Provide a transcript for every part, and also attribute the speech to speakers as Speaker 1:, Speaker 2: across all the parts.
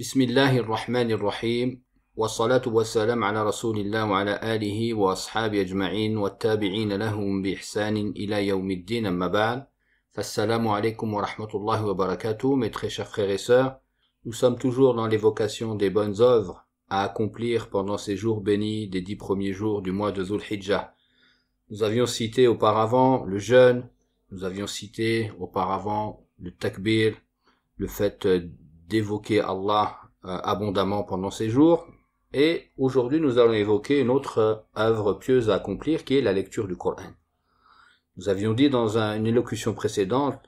Speaker 1: Bismillahir Rahmanir Rahim. Wa salatu wa salam ala rasulillah wa ala alihi wa ashabi ajma'in wa tabi'in lahum bi ihsanin ila yawmiddin amma Fassalamu Assalamu alaikum wa rahmatullahi wa barakatuh, mes très chers frères et sœurs. Nous sommes toujours dans l'évocation des bonnes œuvres à accomplir pendant ces jours bénis des dix premiers jours du mois de Zul Hijjah. Nous avions cité auparavant le jeûne, nous avions cité auparavant le takbir, le fait d'évoquer Allah euh, abondamment pendant ces jours. Et aujourd'hui, nous allons évoquer une autre euh, œuvre pieuse à accomplir qui est la lecture du Coran. Nous avions dit dans une élocution précédente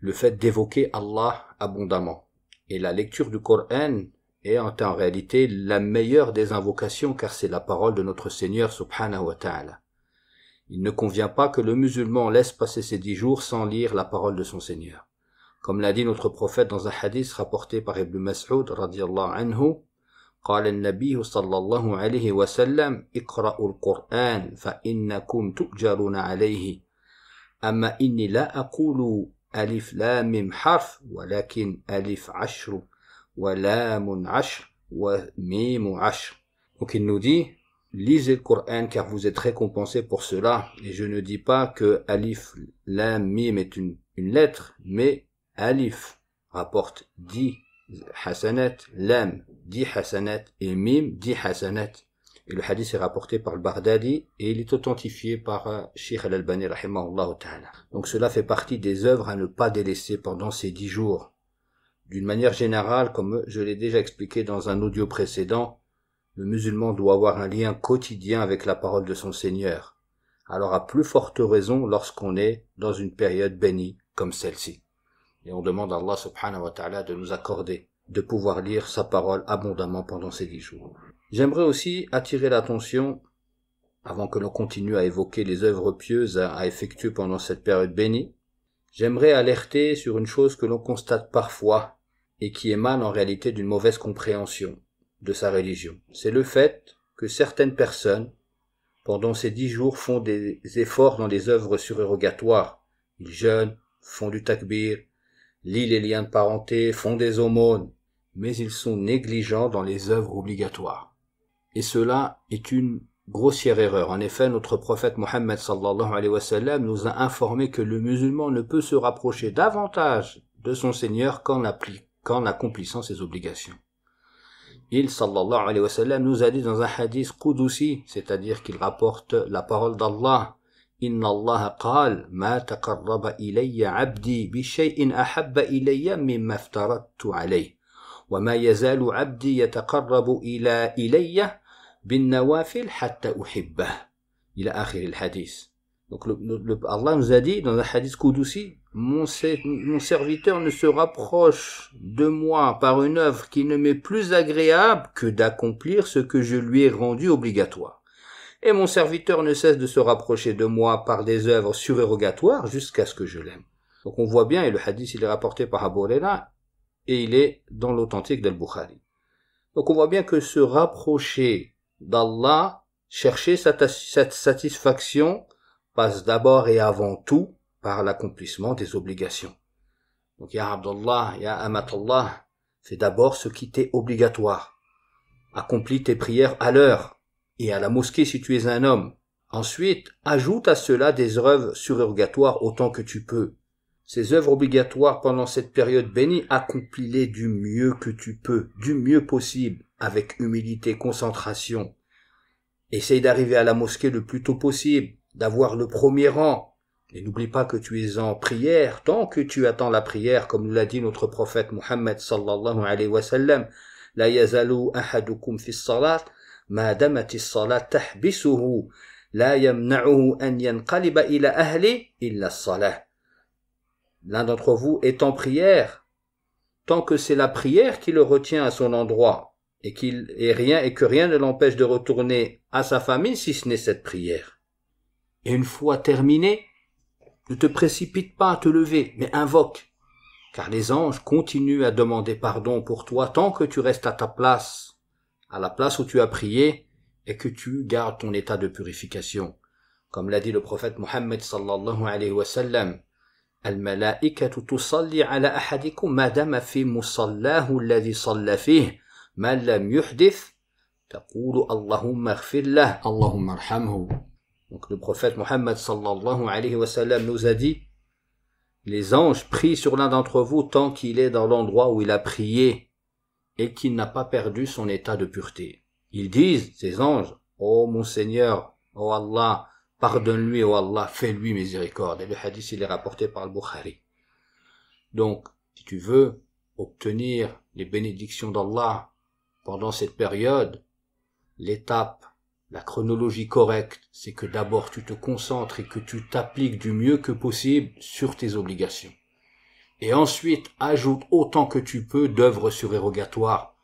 Speaker 1: le fait d'évoquer Allah abondamment. Et la lecture du Coran est en réalité la meilleure des invocations car c'est la parole de notre Seigneur subhanahu wa ta'ala. Il ne convient pas que le musulman laisse passer ses dix jours sans lire la parole de son Seigneur. Comme l'a dit notre prophète dans un hadith rapporté par Ibn Mas'ud radiallahu anhu, قال النبي صلى الله عليه وسلم اقرأوا القرآن فإنكم تؤجرون عليه أما إني لا أقول ألف لام حرف ولكن ألف عشر ولام عشر وميم عشر وكن ندي nous dit, lisez le Coran car vous êtes récompensé pour cela. Et je ne dis pas que Alif, Lam, Mim est une, une lettre, mais Alif rapporte 10 hasanat, Lam 10 hasanat et Mim di hasanat. Et le hadith est rapporté par le Bardadi et il est authentifié par euh, Sheikh al-Albani Donc cela fait partie des œuvres à ne pas délaisser pendant ces dix jours. D'une manière générale, comme je l'ai déjà expliqué dans un audio précédent, le musulman doit avoir un lien quotidien avec la parole de son Seigneur. Alors à plus forte raison lorsqu'on est dans une période bénie comme celle-ci. Et on demande à Allah subhanahu wa ta'ala de nous accorder de pouvoir lire sa parole abondamment pendant ces dix jours. J'aimerais aussi attirer l'attention, avant que l'on continue à évoquer les œuvres pieuses à effectuer pendant cette période bénie, j'aimerais alerter sur une chose que l'on constate parfois et qui émane en réalité d'une mauvaise compréhension de sa religion. C'est le fait que certaines personnes, pendant ces dix jours, font des efforts dans des œuvres surérogatoires. Ils jeûnent, font du takbir, les liens de parenté, font des aumônes, mais ils sont négligents dans les œuvres obligatoires. Et cela est une grossière erreur. En effet, notre prophète Mohammed sallallahu alayhi wa sallam nous a informé que le musulman ne peut se rapprocher davantage de son Seigneur qu'en accomplissant ses obligations. Il, sallallahu alayhi wa sallam, nous a dit dans un hadith Qudousi, c'est-à-dire qu'il rapporte la parole d'Allah, إن الله قال ما تقرب إلي عبدي بشيء أحب إلي مما افترضت عليه وما يزال عبدي يتقرب إلى إلي بالنوافل حتى أحبه إلى آخر الحديث Donc le, le, Allah nous a dit dans un hadith Qudussi, mon, mon serviteur ne se rapproche de moi par une œuvre qui ne m'est plus agréable que d'accomplir ce que je lui ai rendu obligatoire. et mon serviteur ne cesse de se rapprocher de moi par des œuvres surérogatoires jusqu'à ce que je l'aime. Donc on voit bien, et le hadith il est rapporté par Abu et il est dans l'authentique d'Al-Bukhari. Donc on voit bien que se rapprocher d'Allah, chercher cette satisfaction, passe d'abord et avant tout par l'accomplissement des obligations. Donc Ya Abdallah, Ya Amatullah, c'est d'abord ce qui t'est obligatoire. Accomplis tes prières à l'heure, et à la mosquée si tu es un homme. Ensuite, ajoute à cela des œuvres surrogatoires autant que tu peux. Ces œuvres obligatoires pendant cette période bénie, accomplis-les du mieux que tu peux, du mieux possible, avec humilité, concentration. Essaye d'arriver à la mosquée le plus tôt possible, d'avoir le premier rang. Et n'oublie pas que tu es en prière, tant que tu attends la prière, comme nous l'a dit notre prophète Mohammed sallallahu alayhi wa sallam, « La salat » L'un d'entre vous est en prière, tant que c'est la prière qui le retient à son endroit et qu'il est rien et que rien ne l'empêche de retourner à sa famille si ce n'est cette prière. Et une fois terminée, ne te précipite pas à te lever, mais invoque, car les anges continuent à demander pardon pour toi tant que tu restes à ta place à la place où tu as prié et que tu gardes ton état de purification. Comme l'a dit le prophète Mohammed sallallahu alayhi wa sallam, الملائكة تصلي على ahadikum ما دام fi musallahu alladhi salla فيه ma lam يحدث تقول Allahumma ighfir lahu Allahumma arhamhu. Donc le prophète Mohammed sallallahu alayhi wa sallam nous a dit Les anges prient sur l'un d'entre vous tant qu'il est dans l'endroit où il a prié et qu'il n'a pas perdu son état de pureté. Ils disent, ces anges, Ô oh, mon Seigneur, ô oh Allah, pardonne-lui, ô oh Allah, fais-lui miséricorde. Et le hadith, il est rapporté par le Bukhari. Donc, si tu veux obtenir les bénédictions d'Allah pendant cette période, l'étape, la chronologie correcte, c'est que d'abord tu te concentres et que tu t'appliques du mieux que possible sur tes obligations et ensuite ajoute autant que tu peux d'œuvres surérogatoires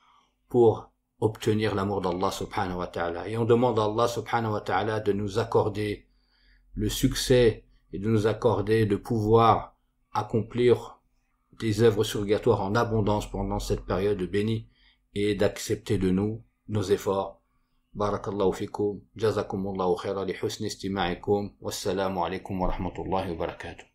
Speaker 1: pour obtenir l'amour d'Allah subhanahu wa ta'ala. Et on demande à Allah subhanahu wa ta'ala de nous accorder le succès et de nous accorder de pouvoir accomplir des œuvres surrogatoires en abondance pendant cette période bénie et d'accepter de nous nos efforts. Barakallahu fikum, jazakumullahu khaira li husni istima'ikum, wassalamu alaikum wa rahmatullahi wa barakatuh.